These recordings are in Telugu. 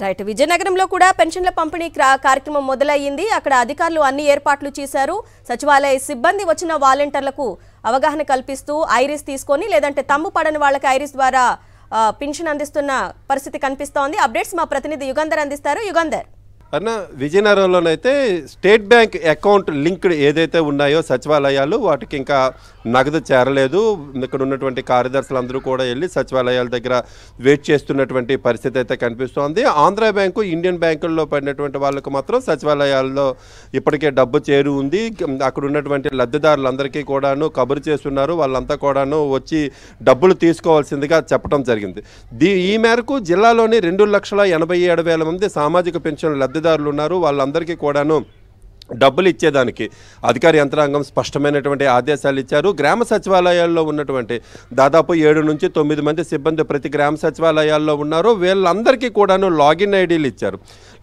రైట్ విజయనగరంలో కూడా పెన్షన్ల పంపిణీ కార్యక్రమం మొదలయ్యింది అక్కడ అధికారులు అన్ని ఏర్పాట్లు చేశారు సచివాలయ సిబ్బంది వచ్చిన వాలంటీర్లకు అవగాహన కల్పిస్తూ ఐరిస్ తీసుకొని లేదంటే తమ్ము పడని వాళ్ళకి ఐరిస్ ద్వారా పెన్షన్ అందిస్తున్న పరిస్థితి కనిపిస్తోంది అప్డేట్స్ మా ప్రతినిధి యుగంధర్ అందిస్తారు యుగంధర్ అన్న విజయనగరంలోనైతే స్టేట్ బ్యాంక్ అకౌంట్ లింక్డ్ ఏదైతే ఉన్నాయో సచివాలయాలు వాటికి ఇంకా నగదు చేరలేదు ఇక్కడ ఉన్నటువంటి కార్యదర్శులు అందరూ కూడా వెళ్ళి సచివాలయాల దగ్గర వెయిట్ చేస్తున్నటువంటి పరిస్థితి అయితే కనిపిస్తోంది ఆంధ్ర బ్యాంకు ఇండియన్ బ్యాంకుల్లో పడినటువంటి వాళ్ళకు మాత్రం సచివాలయాల్లో ఇప్పటికే డబ్బు చేరు ఉంది అక్కడ ఉన్నటువంటి లబ్ధిదారులందరికీ కూడాను కబురు చేస్తున్నారు వాళ్ళంతా కూడాను వచ్చి డబ్బులు తీసుకోవాల్సిందిగా చెప్పడం జరిగింది దీ ఈ మేరకు జిల్లాలోని రెండు లక్షల ఎనభై ఏడు వేల మంది సామాజిక పెన్షన్ లబ్ధి లబ్ధిదారులు ఉన్నారు వాళ్ళందరికీ కూడాను డబ్బులు ఇచ్చేదానికి అధికార యంత్రాంగం స్పష్టమైనటువంటి ఆదేశాలు ఇచ్చారు గ్రామ సచివాలయాల్లో ఉన్నటువంటి దాదాపు ఏడు నుంచి తొమ్మిది మంది సిబ్బంది ప్రతి గ్రామ సచివాలయాల్లో ఉన్నారు వీళ్ళందరికీ కూడాను లాగిన్ ఐడీలు ఇచ్చారు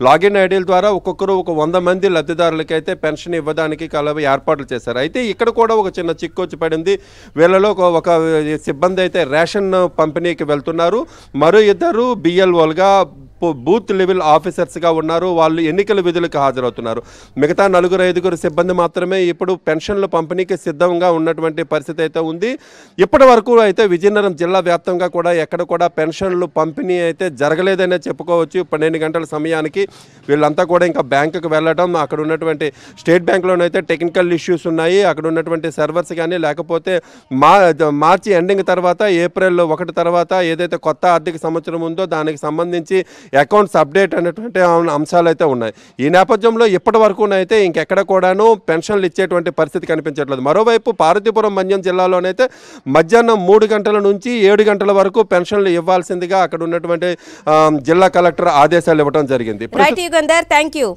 లాగిన్ ఐడీల ద్వారా ఒక్కొక్కరు ఒక వంద మంది లబ్ధిదారులకైతే పెన్షన్ ఇవ్వడానికి కలవి ఏర్పాట్లు చేశారు అయితే ఇక్కడ కూడా ఒక చిన్న చిక్కు పడింది వీళ్ళలో ఒక సిబ్బంది అయితే రేషన్ పంపిణీకి వెళ్తున్నారు మరో ఇద్దరు బిఎల్ఓలుగా బూత్ లెవెల్ ఆఫీసర్స్గా ఉన్నారు వాళ్ళు ఎన్నికల విధులకు హాజరవుతున్నారు మిగతా నలుగురు ఐదుగురు సిబ్బంది మాత్రమే ఇప్పుడు పెన్షన్ల పంపిణీకి సిద్ధంగా ఉన్నటువంటి పరిస్థితి అయితే ఉంది ఇప్పటి వరకు అయితే విజయనగరం జిల్లా వ్యాప్తంగా కూడా ఎక్కడ కూడా పెన్షన్లు పంపిణీ అయితే జరగలేదనే చెప్పుకోవచ్చు పన్నెండు గంటల సమయానికి వీళ్ళంతా కూడా ఇంకా బ్యాంకుకు వెళ్ళడం అక్కడ ఉన్నటువంటి స్టేట్ బ్యాంక్లోనైతే టెక్నికల్ ఇష్యూస్ ఉన్నాయి అక్కడ ఉన్నటువంటి సర్వర్స్ కానీ లేకపోతే మా మార్చి ఎండింగ్ తర్వాత ఏప్రిల్ ఒకటి తర్వాత ఏదైతే కొత్త ఆర్థిక సంవత్సరం ఉందో దానికి సంబంధించి అకౌంట్స్ అప్డేట్ అనేటువంటి అంశాలు అయితే ఉన్నాయి ఈ నేపథ్యంలో ఇప్పటి వరకునైతే ఇంకెక్కడ కూడాను పెన్షన్లు ఇచ్చేటువంటి పరిస్థితి కనిపించట్లేదు మరోవైపు పార్వతీపురం మన్యం జిల్లాలోనైతే మధ్యాహ్నం మూడు గంటల నుంచి ఏడు గంటల వరకు పెన్షన్లు ఇవ్వాల్సిందిగా అక్కడ ఉన్నటువంటి జిల్లా కలెక్టర్ ఆదేశాలు ఇవ్వడం జరిగింది థ్యాంక్ యూ